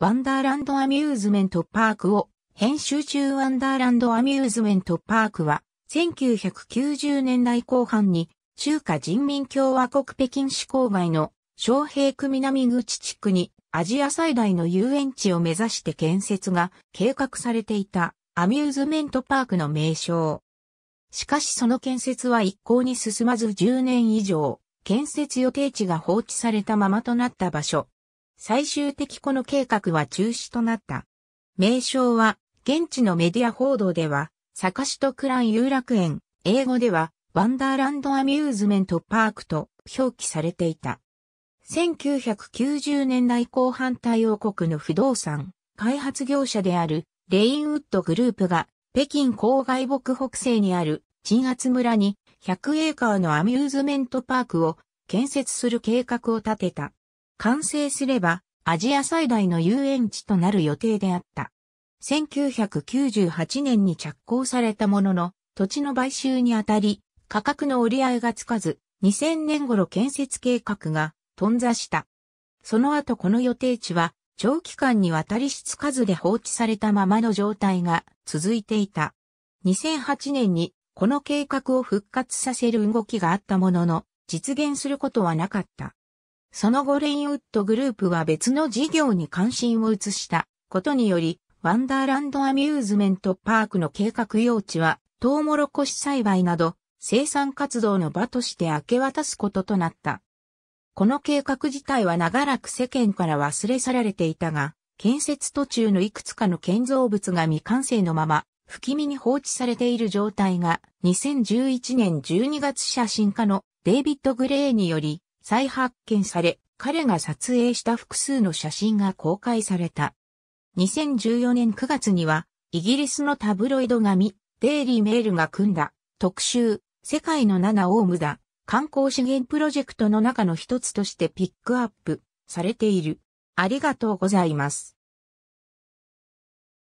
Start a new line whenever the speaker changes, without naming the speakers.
ワンダーランドアミューズメントパークを、編集中ワンダーランドアミューズメントパークは、1990年代後半に、中華人民共和国北京市郊外の、昌平区南口地区に、アジア最大の遊園地を目指して建設が計画されていたアミューズメントパークの名称。しかしその建設は一向に進まず10年以上、建設予定地が放置されたままとなった場所、最終的この計画は中止となった。名称は、現地のメディア報道では、坂市クラン有楽園、英語では、ワンダーランドアミューズメントパークと表記されていた。1990年代後半対応国の不動産開発業者であるレインウッドグループが北京郊外北北西にある鎮圧村に100エーカーのアミューズメントパークを建設する計画を立てた。完成すればアジア最大の遊園地となる予定であった。1998年に着工されたものの、土地の買収にあたり、価格の折り合いがつかず、2000年頃建設計画が頓挫した。その後この予定地は長期間にわたりしつかずで放置されたままの状態が続いていた。2008年にこの計画を復活させる動きがあったものの実現することはなかった。その後レインウッドグループは別の事業に関心を移したことにより、ワンダーランドアミューズメントパークの計画用地は、トウモロコシ栽培など、生産活動の場として明け渡すこととなった。この計画自体は長らく世間から忘れ去られていたが、建設途中のいくつかの建造物が未完成のまま、不気味に放置されている状態が、2011年12月写真家のデイビッド・グレーにより、再発見され、彼が撮影した複数の写真が公開された。2014年9月には、イギリスのタブロイド紙、デイリーメールが組んだ、特集、世界の7オームだ、観光資源プロジェクトの中の一つとしてピックアップされている。ありがとうございます。